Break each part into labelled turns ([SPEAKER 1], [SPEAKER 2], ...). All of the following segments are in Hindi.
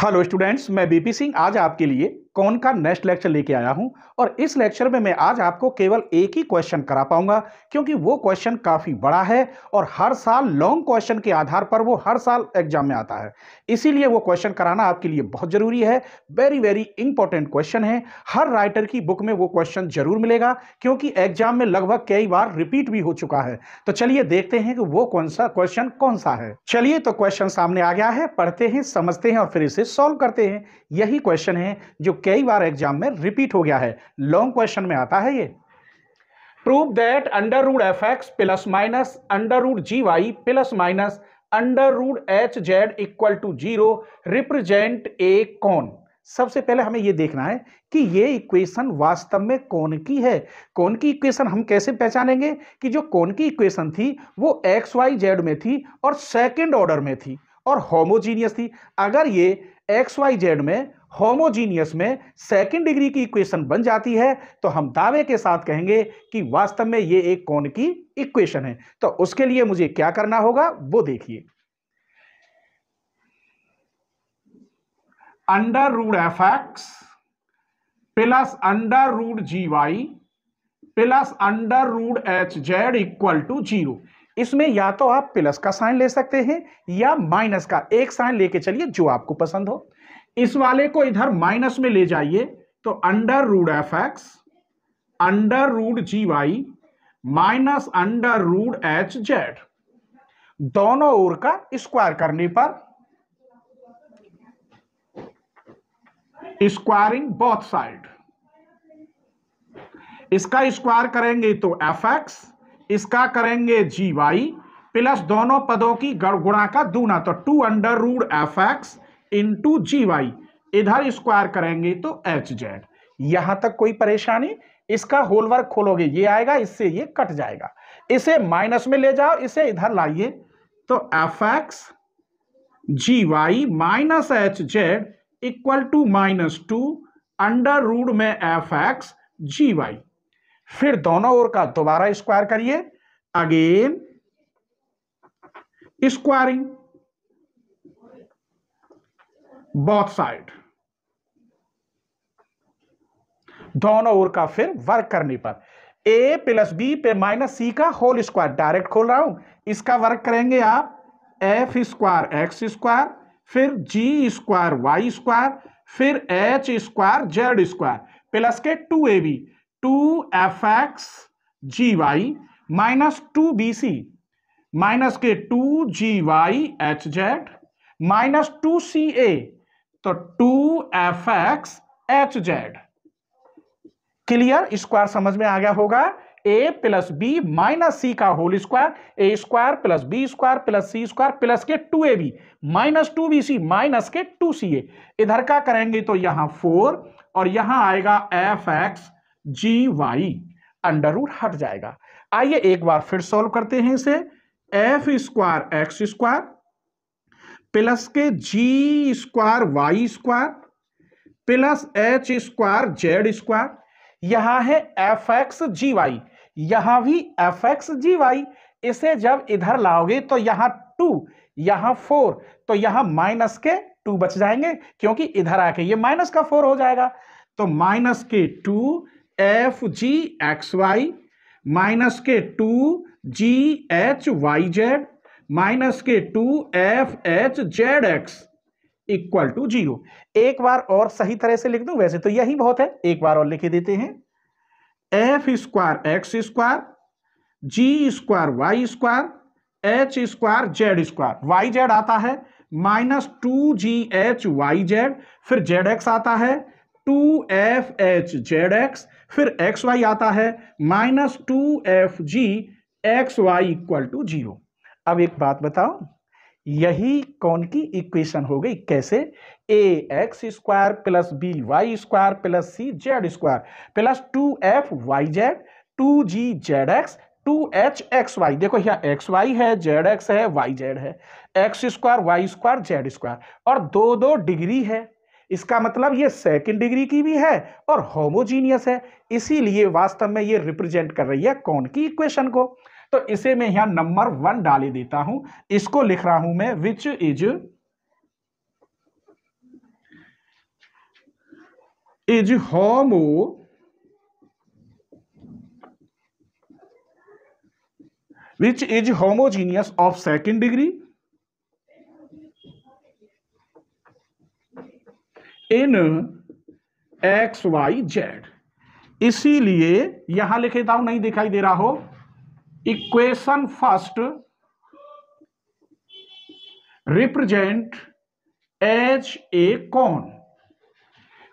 [SPEAKER 1] हेलो स्टूडेंट्स मैं बीपी सिंह आज आपके लिए कौन का नेक्स्ट लेक्चर लेके आया हूं और इस लेक्चर में मैं आज आपको केवल एक ही क्वेश्चन करा पाऊंगा क्योंकि वो क्वेश्चन काफ़ी बड़ा है और हर साल लॉन्ग क्वेश्चन के आधार पर वो हर साल एग्जाम में आता है इसीलिए वो क्वेश्चन कराना आपके लिए बहुत ज़रूरी है वेरी वेरी इंपॉर्टेंट क्वेश्चन है हर राइटर की बुक में वो क्वेश्चन जरूर मिलेगा क्योंकि एग्जाम में लगभग कई बार रिपीट भी हो चुका है तो चलिए देखते हैं कि वो कौन सा क्वेश्चन कौन सा है चलिए तो क्वेश्चन सामने आ गया है पढ़ते हैं समझते हैं और फिर इसे सॉल्व करते हैं यही क्वेश्चन है जो कई बार एग्जाम में रिपीट हो गया है लॉन्ग क्वेश्चन में आता है ये prove that under root f x plus minus under root g y plus minus under root h z equal to zero represent a कौन सबसे पहले हमें यह देखना है कि यह इक्वेशन वास्तव में कौन की है कौन की इक्वेशन हम कैसे पहचानेंगे कि जो कौन की इक्वेशन थी वो एक्स वाई जेड में थी और सेकंड ऑर्डर में थी और होमोजीनियस थी अगर ये एक्स वाई जेड में होमोजीनियस में सेकंड डिग्री की इक्वेशन बन जाती है तो हम दावे के साथ कहेंगे कि वास्तव में ये एक कौन की इक्वेशन है तो उसके लिए मुझे क्या करना होगा वो देखिए under root f x plus under root g y plus under root h z equal to zero इसमें या तो आप प्लस का साइन ले सकते हैं या माइनस का एक साइन लेके चलिए जो आपको पसंद हो इस वाले को इधर माइनस में ले जाइए तो under root f x under root g Y minus under root h z दोनों ओर का स्क्वायर करने पर स्क्वायरिंग बोथ साइड इसका स्क्वायर करेंगे तो एफ एक्स इसका करेंगे जी वाई प्लस दोनों पदों की गुणा का दूना तो two under root f x into g y इधर स्क्वायर करेंगे तो एच जेड यहां तक कोई परेशानी इसका होलवर्क खोलोगे ये आएगा इससे ये कट जाएगा इसे माइनस में ले जाओ इसे इधर लाइए तो f x ji Y minus H z equal to minus two under root में एफ एक्स जी वाई फिर दोनों ओर का दोबारा स्क्वायर करिए अगेन स्क्वायरिंग बोथ साइड दोनों ओर का फिर वर्क करने पर ए प्लस बी पे माइनस सी का होल स्क्वायर डायरेक्ट खोल रहा हूं इसका वर्क करेंगे आप एफ स्क्वायर एक्स स्क्वायर फिर जी स्क्वायर वाई स्क्वायर फिर H square Z square plus के two A B two F x ji Y minus two B C minus के two G Y H Z minus two C A तो two F X H Z clear square समझ में आ गया होगा A plus B minus C का whole square A square plus B square plus C square plus के two A B minus two B C minus के टू सी ए इधर का करेंगे तो यहां फोर और यहां आएगा एफ एक्स जी वाई अंडर रूट हट जाएगा आइए एक बार फिर सॉल्व करते हैं इसे F square X square plus के G square Y square plus H square Z square यहां है एफ एक्स जी वाई यहां भी एफ एक्स जी वाई इसे जब इधर लाओगे तो यहां टू यहां फोर तो यहां माइनस के टू बच जाएंगे क्योंकि इधर आके ये माइनस का फोर हो जाएगा तो माइनस के two F G X Y minus के two G H Y Z minus के two F H Z X equal to zero एक बार और सही तरह से लिख दूं वैसे तो यही बहुत है एक बार और लिख देते हैं F square X square G square Y square H square Z square Y Z आता है minus two G H Y Z फिर जेड एक्स आता है two F H Z X फिर एक्स वाई आता है minus two F G X Y equal to zero अब एक बात बताओ यही कौन की इक्वेशन हो गई कैसे A X square plus B Y square plus C Z square plus two F Y Z two G Z X two H X Y देखो यहाँ एक्स वाई है जेड एक्स है वाई जेड है X square Y square Z square और दो दो डिग्री है इसका मतलब ये सेकंड डिग्री की भी है और होमोजीनियस है इसीलिए वास्तव में ये रिप्रेजेंट कर रही है कौन की इक्वेशन को तो इसे मैं यहां नंबर वन डाली देता हूं इसको लिख रहा हूं मैं which is is homo which is homogeneous of second degree in X Y Z इसीलिए यहां लिखे था नहीं दिखाई दे रहा हो equation first represent H a cone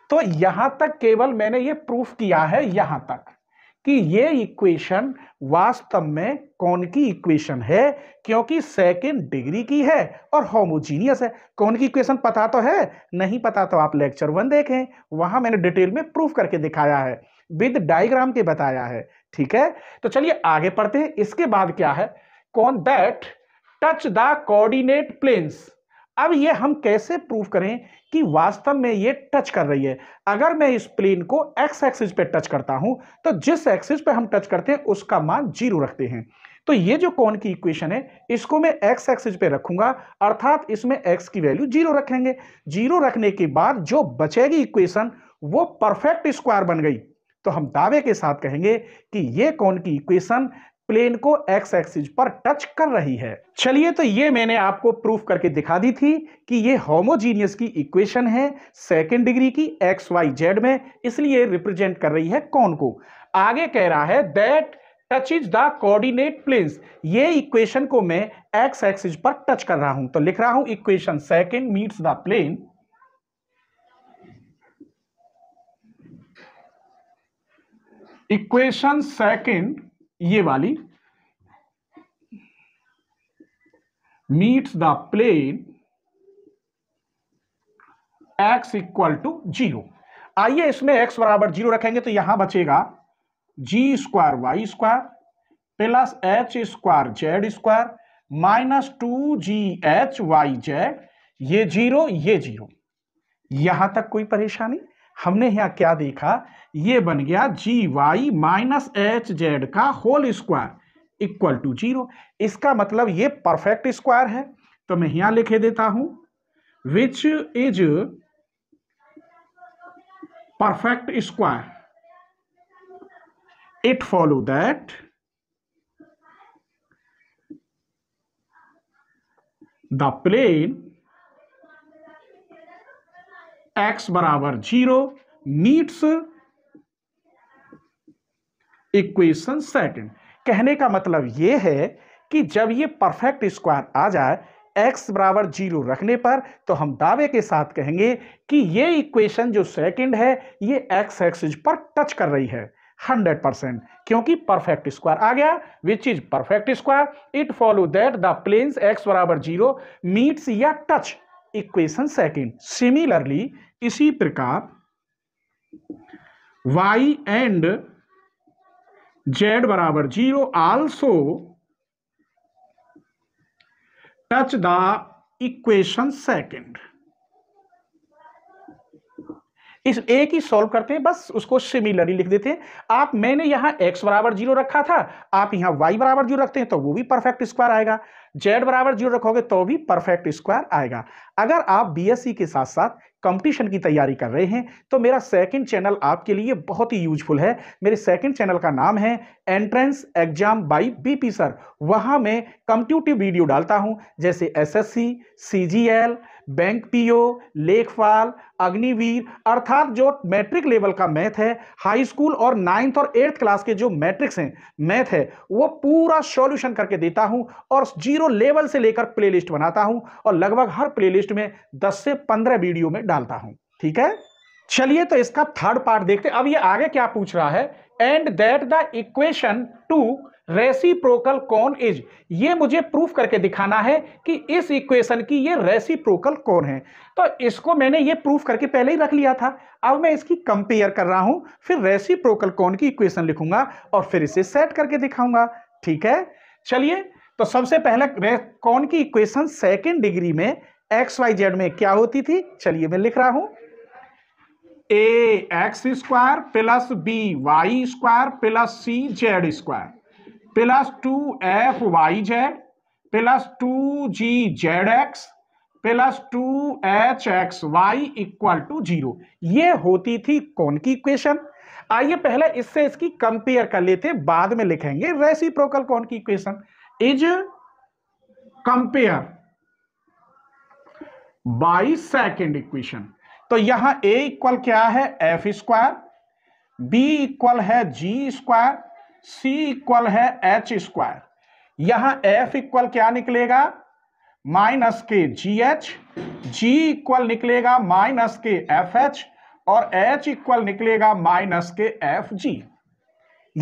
[SPEAKER 1] तो यहां तक केवल मैंने ये प्रूफ किया है यहां तक कि ये इक्वेशन वास्तव में कौन की इक्वेशन है क्योंकि सेकेंड डिग्री की है और होमोजीनियस है कौन की इक्वेशन पता तो है नहीं पता तो आप लेक्चर वन देखें वहां मैंने डिटेल में प्रूफ करके दिखाया है विद डायग्राम के बताया है ठीक है तो चलिए आगे पढ़ते हैं इसके बाद क्या है cone that touch the coordinate planes अब ये हम कैसे प्रूव करें कि वास्तव में ये टच कर रही है अगर मैं इस प्लेन को एक्स एक्सिस पे टच करता हूं तो जिस एक्सिस पे हम टच करते हैं उसका मान जीरो रखते हैं तो ये जो कौन की इक्वेशन है इसको मैं एक्स एक्सिस पे रखूंगा अर्थात इसमें एक्स की वैल्यू जीरो रखेंगे जीरो रखने के बाद जो बचेगी इक्वेशन वो परफेक्ट स्क्वायर बन गई तो हम दावे के साथ कहेंगे कि ये कौन की इक्वेशन प्लेन को एक्स एक्सिस पर टच कर रही है चलिए तो ये मैंने आपको प्रूफ करके दिखा दी थी कि ये होमोजीनियस की इक्वेशन है सेकेंड डिग्री की एक्स वाई जेड में इसलिए रिप्रेजेंट कर रही है कौन को आगे कह रहा है that touch is the coordinate planes ये इक्वेशन को मैं एक्स एक्सिस पर टच कर रहा हूं तो लिख रहा हूं equation second meets the plane equation second ये वाली meets the plane X equal to zero आइए इसमें एक्स बराबर जीरो रखेंगे तो यहां बचेगा G square Y square plus H square Z square minus two G H Y Z ये जीरो ये जीरो यहां तक कोई परेशानी हमने यहाँ क्या देखा ये बन गया G Y minus H Z का whole square equal to zero इसका मतलब ये परफेक्ट स्क्वायर है तो मैं यहां लिखे देता हूं which is perfect square it follow that the plane X बराबर जीरो मीट्स इक्वेशन सेकंड कहने का मतलब यह है कि जब ये परफेक्ट स्क्वायर आ जाए एक्स बराबर जीरो रखने पर तो हम दावे के साथ कहेंगे कि ये इक्वेशन जो सेकंड है ये एक्स एक्सिस पर टच कर रही है हंड्रेड परसेंट क्योंकि परफेक्ट स्क्वायर आ गया which is perfect square it follow that the planes X बराबर जीरो मीट्स या टच इक्वेशन सेकेंड सिमिलरली इसी प्रकार y एंड z बराबर zero also touch the equation second इस ए की सॉल्व करते हैं बस उसको सिमिलरली लिख देते हैं आप मैंने यहाँ एक्स बराबर जीरो रखा था आप यहाँ वाई बराबर जीरो रखते हैं तो वो भी परफेक्ट स्क्वायर आएगा जेड बराबर जीरो रखोगे तो भी परफेक्ट स्क्वायर आएगा अगर आप बीएससी e के साथ साथ कंपटीशन की तैयारी कर रहे हैं तो मेरा सेकंड चैनल आपके लिए बहुत ही यूजफुल है मेरे सेकंड चैनल का नाम है entrance exam by BP sir वहाँ मैं कंप्यूटिव वीडियो डालता हूँ जैसे एसएससी सीजीएल बैंक पीओ लेखपाल अग्निवीर अर्थात जो मैट्रिक लेवल का मैथ है हाई स्कूल और नाइन्थ और एट्थ क्लास के जो मैट्रिक्स हैं मैथ है वो पूरा सॉल्यूशन करके देता हूं और जीरो लेवल से लेकर प्लेलिस्ट बनाता हूं और लगभग हर प्लेलिस्ट में दस से पंद्रह वीडियो में डालता हूं ठीक है चलिए तो इसका थर्ड पार्ट देखते अब ये आगे क्या पूछ रहा है and that the equation two reciprocal cone is ये मुझे प्रूफ करके दिखाना है कि इस इक्वेशन की ये रेसिप्रोकल कौन है तो इसको मैंने ये प्रूफ करके पहले ही रख लिया था अब मैं इसकी कंपेयर कर रहा हूँ फिर रेसिप्रोकल कौन की इक्वेशन लिखूंगा और फिर इसे सेट करके दिखाऊंगा ठीक है चलिए तो सबसे पहले कौन की इक्वेशन सेकेंड डिग्री में एक्स वाई जेड में क्या होती थी चलिए मैं लिख रहा हूँ A X square plus B Y square plus C Z square plus two F Y Z plus two G Z X plus two H X Y equal to zero ये होती थी कौन की इक्वेशन आइए पहले इससे इसकी कंपेयर कर लेते बाद में लिखेंगे रेसिप्रोकल कौन की equation is compare by second equation तो यहां ए इक्वल क्या है एफ स्क्वायर बी इक्वल है जी स्क्वायर सी इक्वल है एच स्क्वायर यहां एफ इक्वल क्या निकलेगा माइनस के जी एच जी इक्वल निकलेगा माइनस के एफ एच और एच इक्वल निकलेगा माइनस के एफ जी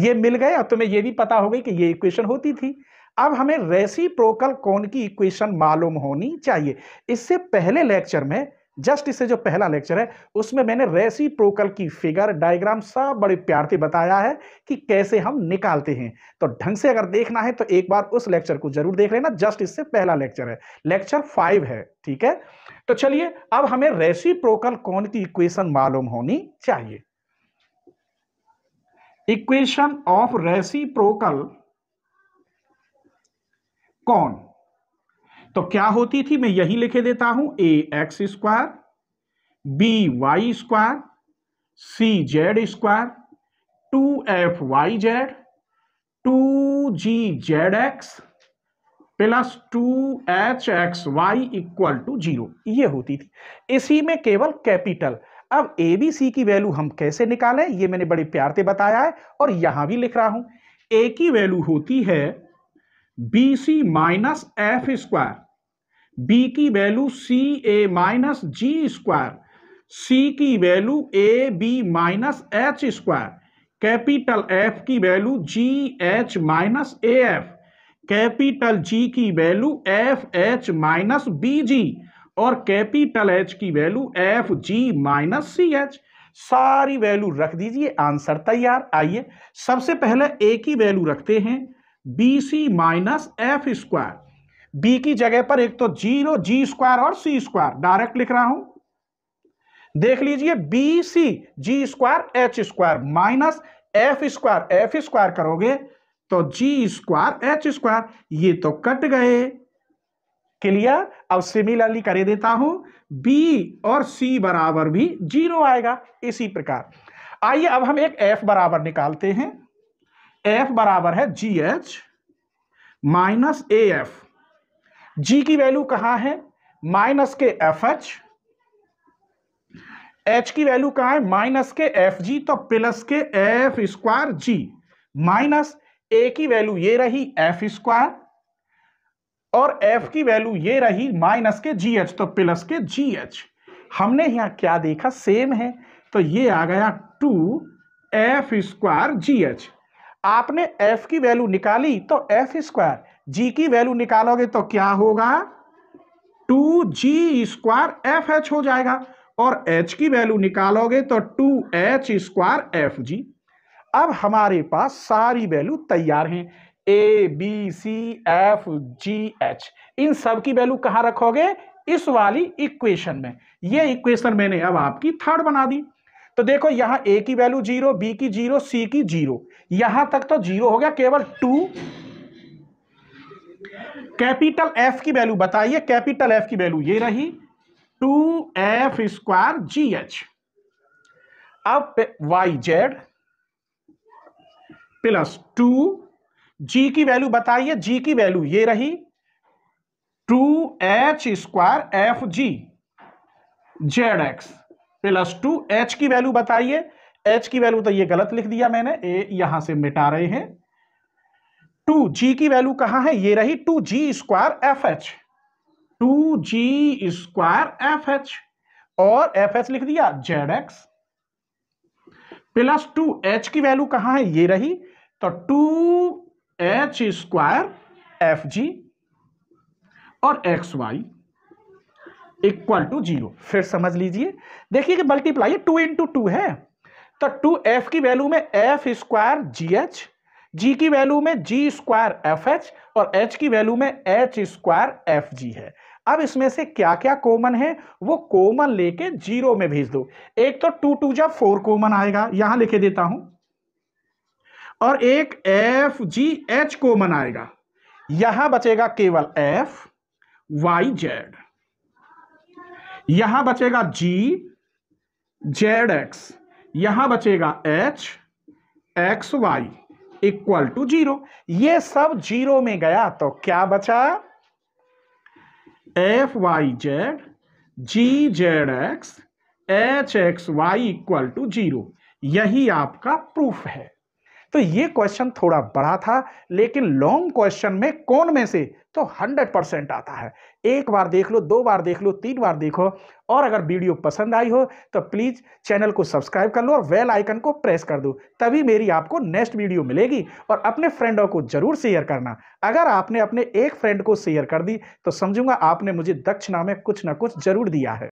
[SPEAKER 1] ये मिल गए और तुम्हें ये भी पता हो गई कि ये इक्वेशन होती थी अब हमें रेसी प्रोकल कौन की इक्वेशन मालूम होनी चाहिए इससे पहले लेक्चर में जस्ट इससे जो पहला लेक्चर है उसमें मैंने रेसी प्रोकल की फिगर डायग्राम सब बड़े प्यार से बताया है कि कैसे हम निकालते हैं तो ढंग से अगर देखना है तो एक बार उस लेक्चर को जरूर देख लेना जस्ट इससे पहला लेक्चर है लेक्चर फाइव है ठीक है तो चलिए अब हमें रेसी प्रोकल कौन की इक्वेशन मालूम होनी चाहिए इक्वेशन ऑफ रेसी प्रोकल कौन तो क्या होती थी मैं यही लिखे देता हूं A X square B Y square C Z square two F Y Z two G Z X plus two H X Y equal to zero ये होती थी इसी में केवल कैपिटल अब ए बी सी की वैल्यू हम कैसे निकालें ये मैंने बड़े प्यार से बताया है और यहां भी लिख रहा हूं ए की वैल्यू होती है B C minus F square B की value C A minus G square C की value A B minus H square capital F की value G H minus A F capital G की value F H minus B G और कैपिटल एच की value F G minus C H सारी वैल्यू रख दीजिए आंसर तैयार आइए सबसे पहले ए की वैल्यू रखते हैं B C minus F square B की जगह पर एक तो जीरो जी स्क्वायर और सी स्क्वायर डायरेक्ट लिख रहा हूं देख लीजिए B C G square H square minus F square F square करोगे तो जी स्क्वायर एच स्क्वायर ये तो कट गए क्लियर अब सिमिलरली कर देता हूं बी और सी बराबर भी जीरो आएगा इसी प्रकार आइए अब हम एक एफ बराबर निकालते हैं एफ बराबर है G H minus A F G की वैल्यू कहाँ है माइनस के एफ एच एच की वैल्यू कहाँ है माइनस के एफ जी तो प्लस के F square G minus A की वैल्यू ये रही एफ स्क्वायर और एफ की वैल्यू ये रही माइनस के जी एच तो प्लस के जी एच हमने यहाँ क्या देखा सेम है तो ये आ गया two F square G H आपने एफ की वैल्यू निकाली तो एफ स्क्वायर जी की वैल्यू निकालोगे तो क्या होगा two G square F H हो जाएगा और एच की वैल्यू निकालोगे तो two H square F G अब हमारे पास सारी वैल्यू तैयार हैं A B C F G H इन सब की वैल्यू कहाँ रखोगे इस वाली इक्वेशन में ये इक्वेशन मैंने अब आपकी थर्ड बना दी तो देखो यहाँ ए की वैल्यू जीरो बी की जीरो सी की जीरो यहाँ तक तो जीरो हो गया केवल टू कैपिटल एफ की वैल्यू बताइए कैपिटल एफ की वैल्यू ये रही two F square G H अब Y Z plus two G की वैल्यू बताइए जी की वैल्यू ये रही two H square F G Z X plus two H की वैल्यू बताइए एच की वैल्यू तो ये गलत लिख दिया मैंने ए यहां से मिटा रहे हैं टू जी की वैल्यू कहां है ये रही two G square F H two G square F H और एफ एच लिख दिया Z X plus two H की वैल्यू कहां है ये रही तो two H square F G और X Y equal to zero फिर समझ लीजिए देखिए कि मल्टीप्लाई टू इंटू टू है तो टू एफ की वैल्यू में F square G H G की वैल्यू में जी स्क्वायर एफ एच और एच की वैल्यू में एच स्क्वायर एफ जी है अब इसमें से क्या क्या कॉमन है वो कॉमन लेके जीरो में भेज दो एक तो टू टू जब फोर कॉमन आएगा यहां लिखे देता हूं और एक एफ जी एच कॉमन आएगा यहां बचेगा केवल एफ वाई जेड यहां बचेगा जी जेड एक्स यहां बचेगा H X Y equal to zero ये सब जीरो में गया तो क्या बचा F Y Z G Z X H X Y equal to zero यही आपका प्रूफ है तो ये क्वेश्चन थोड़ा बड़ा था लेकिन लॉन्ग क्वेश्चन में कौन में से तो 100 परसेंट आता है एक बार देख लो दो बार देख लो तीन बार देखो और अगर वीडियो पसंद आई हो तो प्लीज़ चैनल को सब्सक्राइब कर लो और वेल आइकन को प्रेस कर दो तभी मेरी आपको नेक्स्ट वीडियो मिलेगी और अपने फ्रेंडों को ज़रूर शेयर करना अगर आपने अपने एक फ्रेंड को शेयर कर दी तो समझूंगा आपने मुझे दक्षिणा में कुछ ना कुछ जरूर दिया है